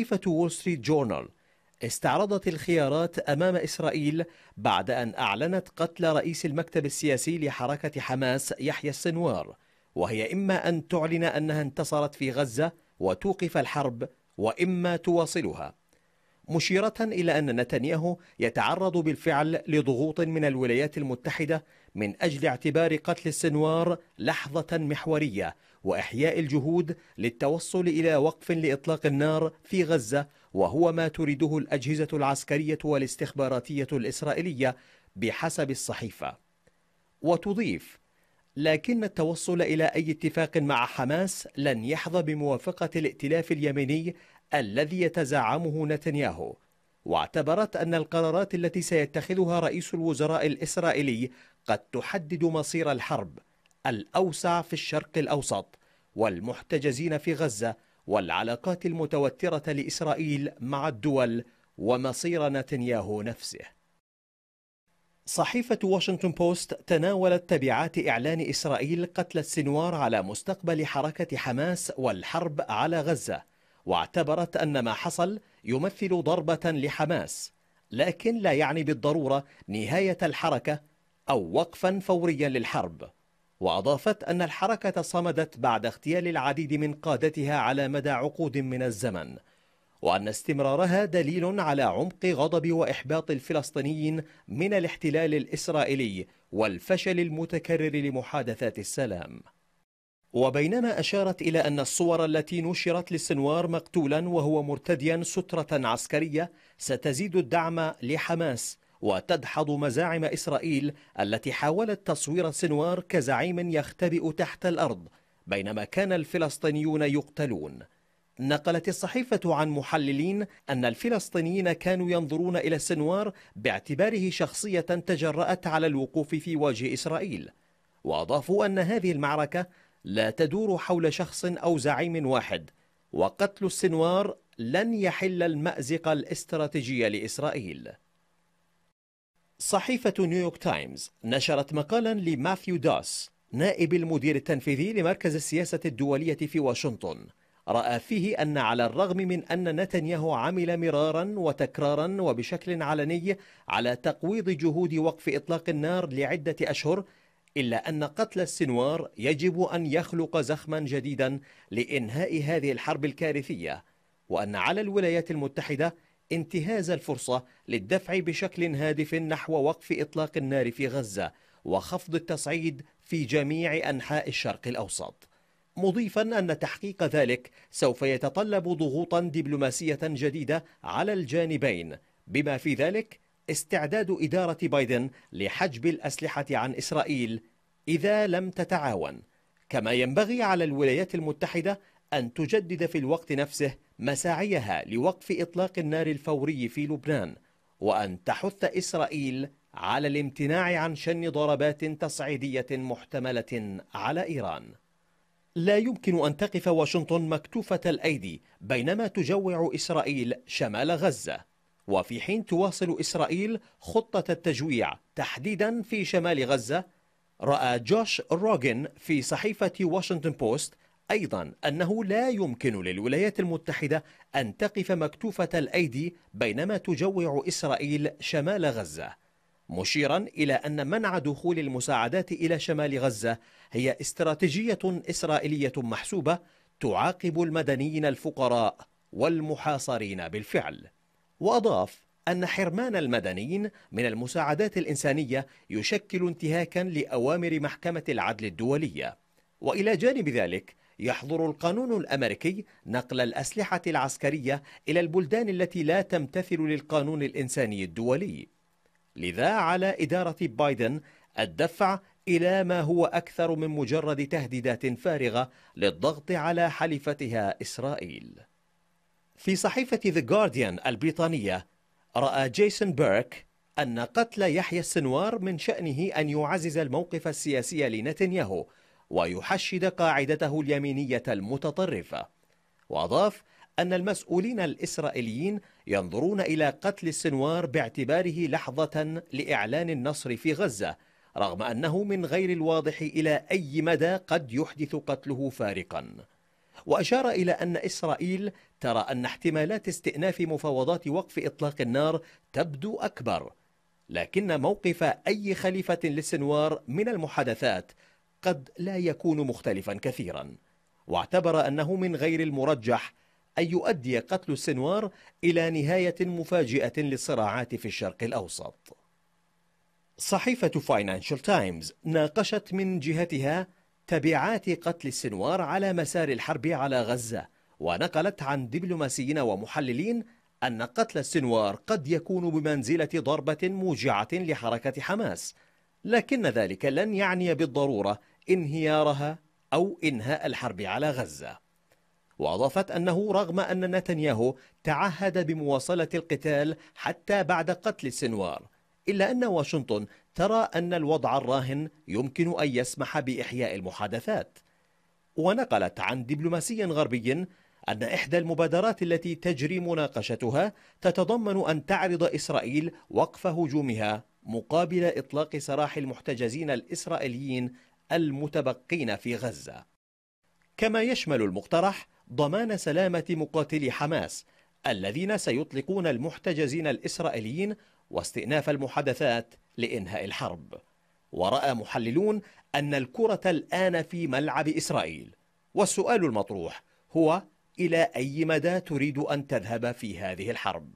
صحيفة وول ستريت جورنال استعرضت الخيارات أمام إسرائيل بعد أن أعلنت قتل رئيس المكتب السياسي لحركة حماس يحيى السنوار وهي إما أن تعلن أنها انتصرت في غزة وتوقف الحرب وإما تواصلها مشيرة إلى أن نتنياهو يتعرض بالفعل لضغوط من الولايات المتحدة من أجل اعتبار قتل السنوار لحظة محورية وإحياء الجهود للتوصل إلى وقف لإطلاق النار في غزة وهو ما تريده الأجهزة العسكرية والاستخباراتية الإسرائيلية بحسب الصحيفة وتضيف لكن التوصل إلى أي اتفاق مع حماس لن يحظى بموافقة الائتلاف اليميني الذي يتزعمه نتنياهو واعتبرت أن القرارات التي سيتخذها رئيس الوزراء الإسرائيلي قد تحدد مصير الحرب الأوسع في الشرق الأوسط والمحتجزين في غزة والعلاقات المتوترة لإسرائيل مع الدول ومصير نتنياهو نفسه صحيفة واشنطن بوست تناولت تبعات إعلان إسرائيل قتل السنوار على مستقبل حركة حماس والحرب على غزة واعتبرت أن ما حصل يمثل ضربة لحماس لكن لا يعني بالضرورة نهاية الحركة أو وقفا فوريا للحرب وأضافت أن الحركة صمدت بعد اغتيال العديد من قادتها على مدى عقود من الزمن وأن استمرارها دليل على عمق غضب وإحباط الفلسطينيين من الاحتلال الإسرائيلي والفشل المتكرر لمحادثات السلام وبينما أشارت إلى أن الصور التي نشرت للسنوار مقتولا وهو مرتديا سترة عسكرية ستزيد الدعم لحماس وتدحض مزاعم إسرائيل التي حاولت تصوير سنوار كزعيم يختبئ تحت الأرض بينما كان الفلسطينيون يقتلون نقلت الصحيفة عن محللين أن الفلسطينيين كانوا ينظرون إلى السنوار باعتباره شخصية تجرأت على الوقوف في وجه إسرائيل وأضافوا أن هذه المعركة لا تدور حول شخص أو زعيم واحد وقتل السنوار لن يحل المأزق الاستراتيجي لإسرائيل صحيفة نيويورك تايمز نشرت مقالا لماثيو داس نائب المدير التنفيذي لمركز السياسة الدولية في واشنطن رأى فيه أن على الرغم من أن نتنياهو عمل مرارا وتكرارا وبشكل علني على تقويض جهود وقف إطلاق النار لعدة أشهر إلا أن قتل السنوار يجب أن يخلق زخما جديدا لإنهاء هذه الحرب الكارثية وأن على الولايات المتحدة انتهاز الفرصة للدفع بشكل هادف نحو وقف إطلاق النار في غزة وخفض التصعيد في جميع أنحاء الشرق الأوسط مضيفا أن تحقيق ذلك سوف يتطلب ضغوطا دبلوماسية جديدة على الجانبين بما في ذلك استعداد إدارة بايدن لحجب الأسلحة عن إسرائيل إذا لم تتعاون كما ينبغي على الولايات المتحدة أن تجدد في الوقت نفسه مساعيها لوقف إطلاق النار الفوري في لبنان وأن تحث إسرائيل على الامتناع عن شن ضربات تصعيدية محتملة على إيران لا يمكن أن تقف واشنطن مكتوفة الأيدي بينما تجوع إسرائيل شمال غزة وفي حين تواصل إسرائيل خطة التجويع تحديدا في شمال غزة رأى جوش روغن في صحيفة واشنطن بوست أيضا أنه لا يمكن للولايات المتحدة أن تقف مكتوفة الأيدي بينما تجوع إسرائيل شمال غزة مشيرا إلى أن منع دخول المساعدات إلى شمال غزة هي استراتيجية إسرائيلية محسوبة تعاقب المدنيين الفقراء والمحاصرين بالفعل وأضاف أن حرمان المدنيين من المساعدات الإنسانية يشكل انتهاكا لأوامر محكمة العدل الدولية وإلى جانب ذلك يحظر القانون الأمريكي نقل الأسلحة العسكرية إلى البلدان التي لا تمتثل للقانون الإنساني الدولي لذا على إدارة بايدن الدفع إلى ما هو أكثر من مجرد تهديدات فارغة للضغط على حليفتها إسرائيل في صحيفة The Guardian البريطانية رأى جيسون بيرك أن قتل يحيى السنوار من شأنه أن يعزز الموقف السياسي لنتنياهو ويحشد قاعدته اليمينية المتطرفة وأضاف أن المسؤولين الإسرائيليين ينظرون إلى قتل السنوار باعتباره لحظة لإعلان النصر في غزة رغم أنه من غير الواضح إلى أي مدى قد يحدث قتله فارقاً وأشار إلى أن إسرائيل ترى أن احتمالات استئناف مفاوضات وقف إطلاق النار تبدو أكبر لكن موقف أي خليفة للسنوار من المحادثات قد لا يكون مختلفا كثيرا واعتبر أنه من غير المرجح أن يؤدي قتل السنوار إلى نهاية مفاجئة للصراعات في الشرق الأوسط صحيفة فاينانشال تايمز ناقشت من جهتها تبعات قتل السنوار على مسار الحرب على غزة ونقلت عن دبلوماسيين ومحللين أن قتل السنوار قد يكون بمنزلة ضربة موجعة لحركة حماس لكن ذلك لن يعني بالضرورة انهيارها أو إنهاء الحرب على غزة وأضافت أنه رغم أن نتنياهو تعهد بمواصلة القتال حتى بعد قتل السنوار إلا أن واشنطن ترى أن الوضع الراهن يمكن أن يسمح بإحياء المحادثات ونقلت عن دبلوماسي غربي أن إحدى المبادرات التي تجري مناقشتها تتضمن أن تعرض إسرائيل وقف هجومها مقابل إطلاق سراح المحتجزين الإسرائيليين المتبقين في غزة كما يشمل المقترح ضمان سلامة مقاتلي حماس الذين سيطلقون المحتجزين الإسرائيليين واستئناف المحادثات لإنهاء الحرب ورأى محللون أن الكرة الآن في ملعب إسرائيل والسؤال المطروح هو إلى أي مدى تريد أن تذهب في هذه الحرب؟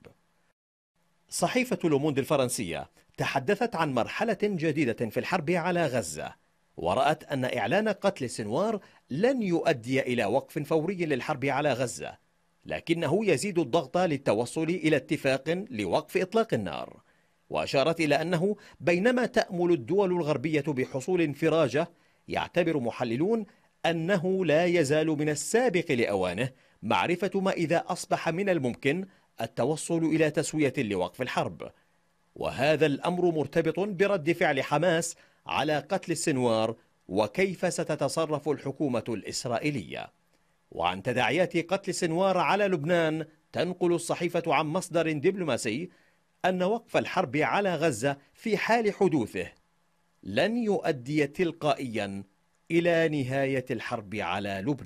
صحيفة لوموند الفرنسية تحدثت عن مرحلة جديدة في الحرب على غزة ورأت أن إعلان قتل سنوار لن يؤدي إلى وقف فوري للحرب على غزة لكنه يزيد الضغط للتوصل إلى اتفاق لوقف إطلاق النار وأشارت إلى أنه بينما تأمل الدول الغربية بحصول انفراجة يعتبر محللون أنه لا يزال من السابق لأوانه معرفة ما إذا أصبح من الممكن التوصل إلى تسوية لوقف الحرب وهذا الأمر مرتبط برد فعل حماس على قتل السنوار وكيف ستتصرف الحكومة الإسرائيلية وعن تداعيات قتل سنوار على لبنان تنقل الصحيفة عن مصدر دبلوماسي أن وقف الحرب على غزة في حال حدوثه لن يؤدي تلقائيا إلى نهاية الحرب على لبنان